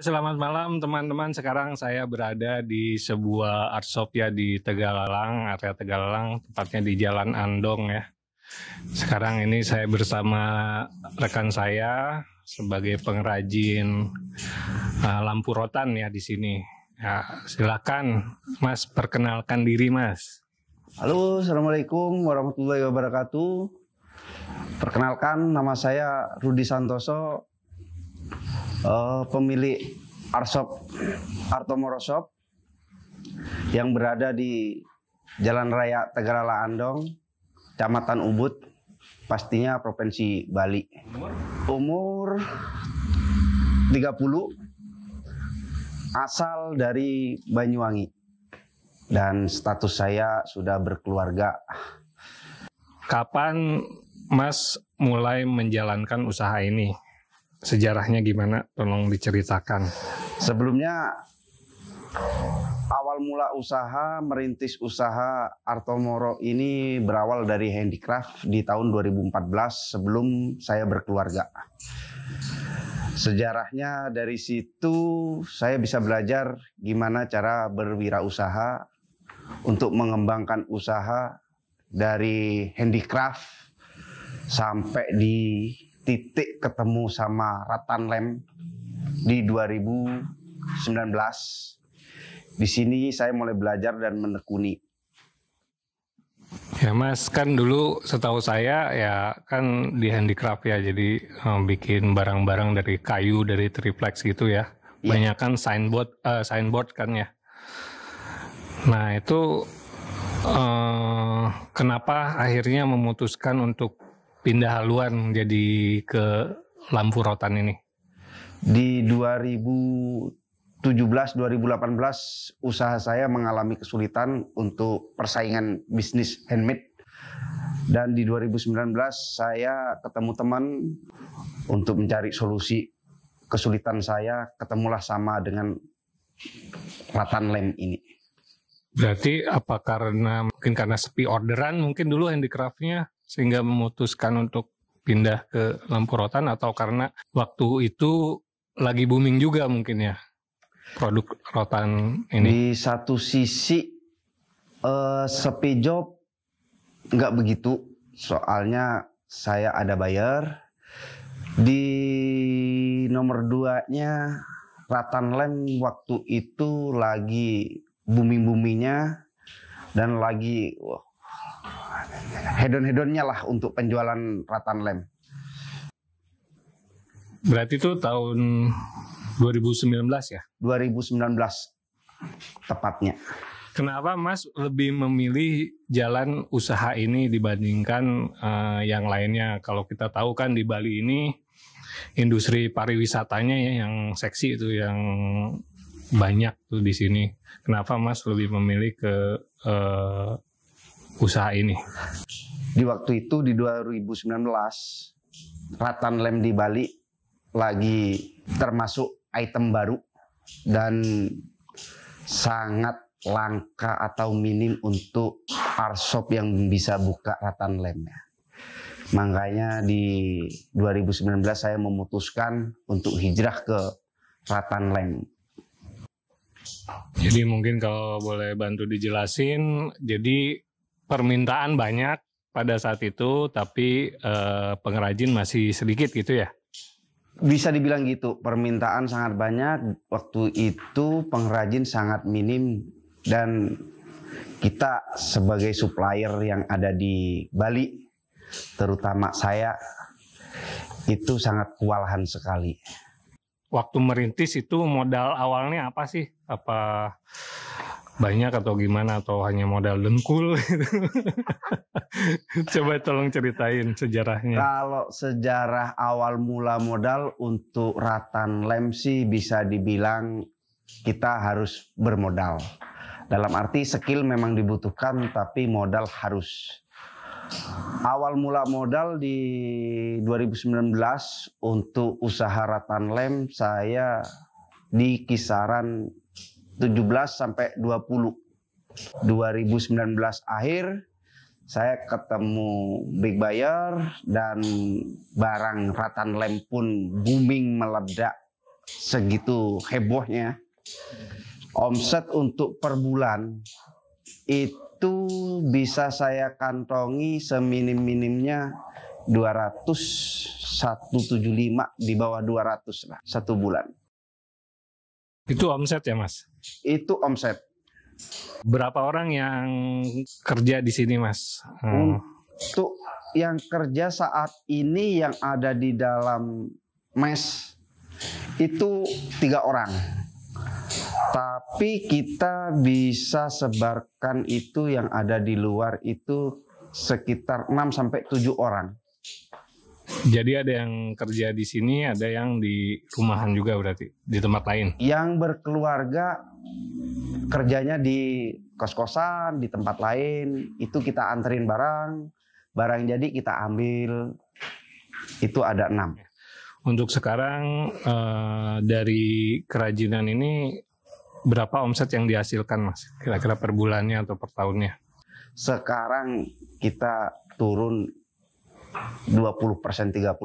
Selamat malam teman-teman. Sekarang saya berada di sebuah art shop ya di Tegalalang, area Tegalalang, tepatnya di Jalan Andong ya. Sekarang ini saya bersama rekan saya sebagai pengrajin uh, lampu rotan ya di sini. Ya, silakan Mas perkenalkan diri Mas. Halo, Assalamualaikum warahmatullahi wabarakatuh. Perkenalkan nama saya Rudi Santoso, uh, pemilik Arsop Artomoro Shop yang berada di Jalan Raya Tegarala Andong, Kecamatan Ubud, pastinya Provinsi Bali. Umur 30 asal dari Banyuwangi dan status saya sudah berkeluarga. Kapan Mas mulai menjalankan usaha ini? sejarahnya gimana? Tolong diceritakan. Sebelumnya awal mula usaha merintis usaha Artomoro ini berawal dari handicraft di tahun 2014 sebelum saya berkeluarga. Sejarahnya dari situ saya bisa belajar gimana cara berwirausaha untuk mengembangkan usaha dari handicraft sampai di titik ketemu sama Ratan Lem di 2019. Di sini saya mulai belajar dan menekuni. Ya mas, kan dulu setahu saya ya kan di handicraft ya, jadi um, bikin barang-barang dari kayu, dari triplex gitu ya. Iya. Banyak kan signboard, uh, signboard kan ya. Nah itu uh, kenapa akhirnya memutuskan untuk pindah haluan jadi ke lampu rotan ini? Di 2017 2018 usaha saya mengalami kesulitan untuk persaingan bisnis handmade dan di 2019 saya ketemu teman untuk mencari solusi kesulitan saya ketemulah sama dengan rotan lem ini. Berarti apa karena mungkin karena sepi orderan mungkin dulu handicraftnya sehingga memutuskan untuk pindah ke lampu rotan atau karena waktu itu lagi booming juga mungkin ya produk rotan ini? Di satu sisi uh, eh, sepi job nggak begitu, soalnya saya ada bayar Di nomor nya rotan Lem waktu itu lagi booming-boomingnya dan lagi wah, hedon-hedonnya lah untuk penjualan ratan lem. Berarti itu tahun 2019 ya? 2019 tepatnya. Kenapa Mas lebih memilih jalan usaha ini dibandingkan uh, yang lainnya? Kalau kita tahu kan di Bali ini industri pariwisatanya ya yang seksi itu yang banyak tuh di sini. Kenapa Mas lebih memilih ke uh, usaha ini? Di waktu itu di 2019 Ratan Lem di Bali lagi termasuk item baru dan sangat langka atau minim untuk arshop yang bisa buka Ratan Lem ya. Makanya di 2019 saya memutuskan untuk hijrah ke Ratan Lem. Jadi mungkin kalau boleh bantu dijelasin, jadi permintaan banyak pada saat itu, tapi eh, pengrajin masih sedikit gitu ya? Bisa dibilang gitu, permintaan sangat banyak. Waktu itu pengrajin sangat minim dan kita sebagai supplier yang ada di Bali, terutama saya, itu sangat kewalahan sekali. Waktu merintis itu modal awalnya apa sih? Apa banyak atau gimana atau hanya modal dengkul gitu. Coba tolong ceritain sejarahnya. Kalau sejarah awal mula modal untuk Ratan Lem sih bisa dibilang kita harus bermodal. Dalam arti skill memang dibutuhkan tapi modal harus. Awal mula modal di 2019 untuk usaha Ratan Lem saya di kisaran 17 sampai 20. 2019 akhir saya ketemu big buyer dan barang ratan lem pun booming meledak segitu hebohnya. Omset untuk per bulan itu bisa saya kantongi seminim-minimnya 200 175 di bawah 200 lah satu bulan. Itu omset ya mas? Itu omset. Berapa orang yang kerja di sini mas? Eh. Untuk yang kerja saat ini yang ada di dalam mes itu tiga orang. Tapi kita bisa sebarkan itu yang ada di luar itu sekitar 6 sampai 7 orang. Jadi ada yang kerja di sini, ada yang di rumahan juga berarti di tempat lain. Yang berkeluarga kerjanya di kos-kosan, di tempat lain, itu kita anterin barang, barang jadi kita ambil. Itu ada enam. Untuk sekarang eh, dari kerajinan ini berapa omset yang dihasilkan mas? Kira-kira per bulannya atau per tahunnya? Sekarang kita turun 20 persen 30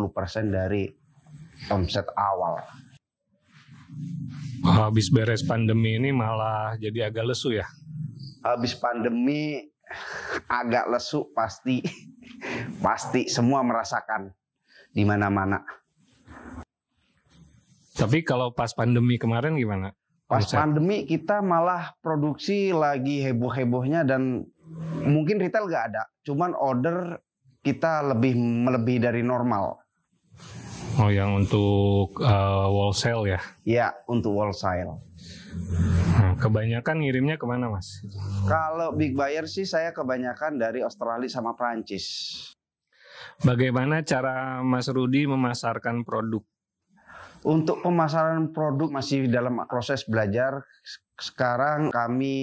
dari omset awal. Habis beres pandemi ini malah jadi agak lesu ya? Habis pandemi agak lesu pasti pasti semua merasakan di mana-mana. Tapi kalau pas pandemi kemarin gimana? Pas omset? pandemi kita malah produksi lagi heboh-hebohnya dan mungkin retail nggak ada, cuman order kita lebih melebihi dari normal. Oh, yang untuk uh, wall sale ya? Ya, untuk wall sale. Nah, kebanyakan ngirimnya kemana, Mas? Kalau big buyer sih saya kebanyakan dari Australia sama Prancis. Bagaimana cara Mas Rudi memasarkan produk? Untuk pemasaran produk masih dalam proses belajar. Sekarang kami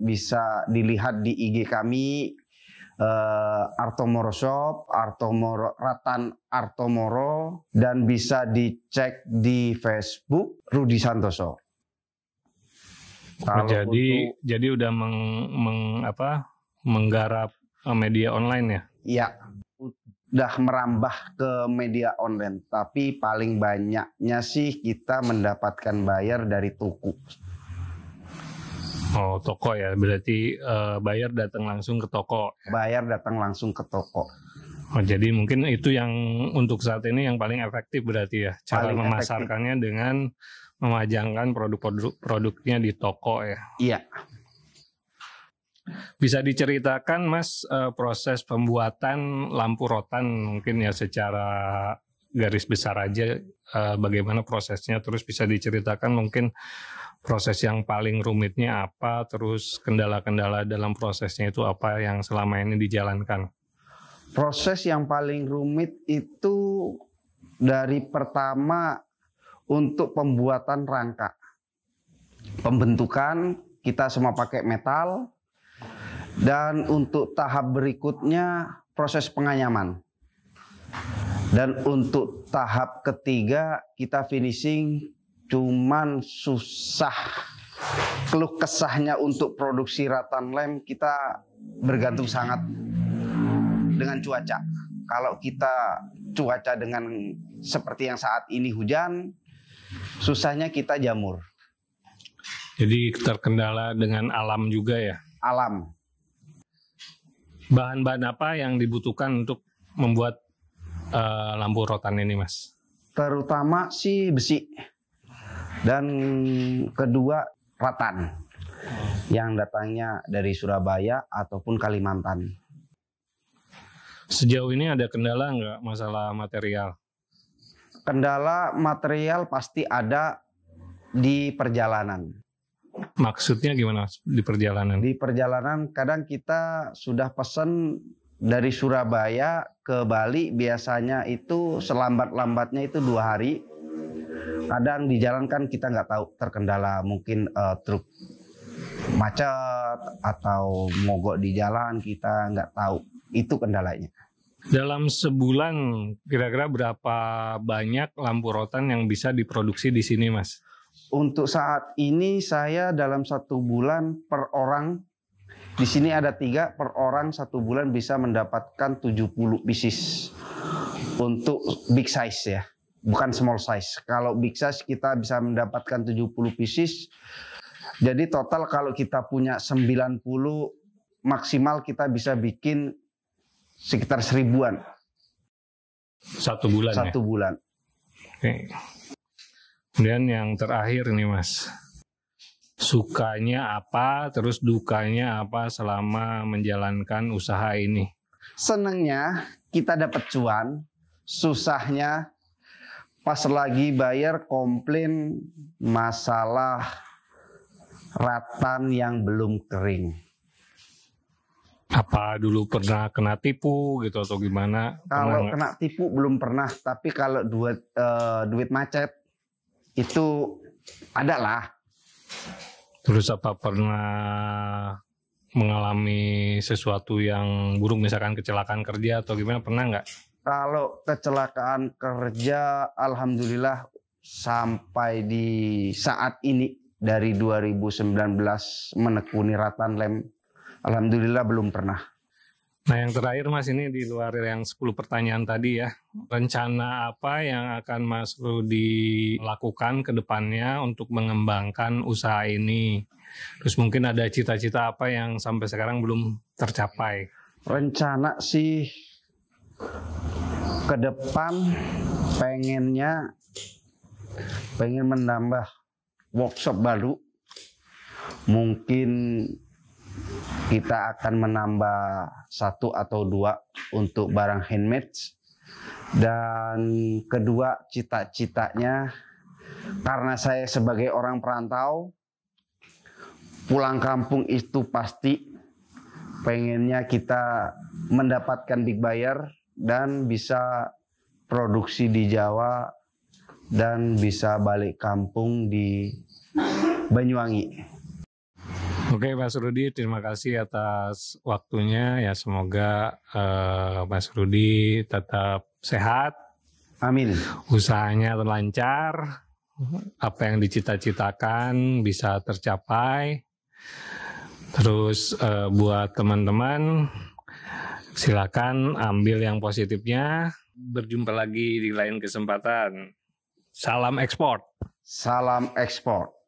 bisa dilihat di IG kami uh, eh, Artomoro Shop, Artomoro Ratan Artomoro dan bisa dicek di Facebook Rudi Santoso. Kalau jadi untuk, jadi udah meng, meng apa menggarap eh, media online ya? Iya. Udah merambah ke media online, tapi paling banyaknya sih kita mendapatkan bayar dari tuku Oh toko ya berarti uh, eh, bayar datang langsung ke toko. Bayar datang langsung ke toko. Oh, jadi mungkin itu yang untuk saat ini yang paling efektif berarti ya cara paling memasarkannya efektif. dengan memajangkan produk-produknya di toko ya. Iya. Bisa diceritakan Mas eh, proses pembuatan lampu rotan mungkin ya secara garis besar aja uh, bagaimana prosesnya terus bisa diceritakan mungkin proses yang paling rumitnya apa terus kendala-kendala dalam prosesnya itu apa yang selama ini dijalankan proses yang paling rumit itu dari pertama untuk pembuatan rangka pembentukan kita semua pakai metal dan untuk tahap berikutnya proses penganyaman dan untuk tahap ketiga kita finishing cuman susah keluh kesahnya untuk produksi ratan lem kita bergantung sangat dengan cuaca. Kalau kita cuaca dengan seperti yang saat ini hujan, susahnya kita jamur. Jadi terkendala dengan alam juga ya? Alam. Bahan-bahan apa yang dibutuhkan untuk membuat Eh, lampu rotan ini, Mas? Terutama si besi dan kedua rotan. yang datangnya dari Surabaya ataupun Kalimantan. Sejauh ini ada kendala nggak masalah material? Kendala material pasti ada di perjalanan. Maksudnya gimana di perjalanan? Di perjalanan kadang kita sudah pesan dari Surabaya ke Bali biasanya itu selambat-lambatnya itu dua hari. Kadang dijalankan kita nggak tahu terkendala mungkin uh, truk macet atau mogok di jalan kita nggak tahu itu kendalanya. Dalam sebulan kira-kira berapa banyak lampu rotan yang bisa diproduksi di sini, Mas? Untuk saat ini saya dalam satu bulan per orang di sini ada tiga per orang satu bulan bisa mendapatkan 70 pieces untuk big size ya, bukan small size. Kalau big size kita bisa mendapatkan 70 pieces. Jadi total kalau kita punya 90 maksimal kita bisa bikin sekitar seribuan. Satu bulan. Ya? Satu ya? bulan. Oke. Kemudian yang terakhir nih mas, sukanya apa, terus dukanya apa selama menjalankan usaha ini? Senangnya kita dapat cuan, susahnya pas lagi bayar komplain masalah ratan yang belum kering. Apa dulu pernah kena tipu gitu atau gimana? Kalau pernah... kena tipu belum pernah, tapi kalau duit uh, duit macet itu adalah Terus apa pernah mengalami sesuatu yang buruk misalkan kecelakaan kerja atau gimana pernah nggak? Kalau kecelakaan kerja alhamdulillah sampai di saat ini dari 2019 menekuni Ratan Lem alhamdulillah belum pernah. Nah yang terakhir mas ini di luar yang 10 pertanyaan tadi ya, rencana apa yang akan mas Rudi lakukan ke depannya untuk mengembangkan usaha ini? Terus mungkin ada cita-cita apa yang sampai sekarang belum tercapai? Rencana sih ke depan pengennya pengen menambah workshop baru mungkin kita akan menambah satu atau dua untuk barang handmade dan kedua cita-citanya karena saya sebagai orang perantau pulang kampung itu pasti pengennya kita mendapatkan big buyer dan bisa produksi di Jawa dan bisa balik kampung di Banyuwangi. Oke Mas Rudi, terima kasih atas waktunya. Ya semoga uh, Mas Rudi tetap sehat. Amin. Usahanya terlancar, Apa yang dicita-citakan bisa tercapai. Terus uh, buat teman-teman silakan ambil yang positifnya. Berjumpa lagi di lain kesempatan. Salam ekspor. Salam ekspor.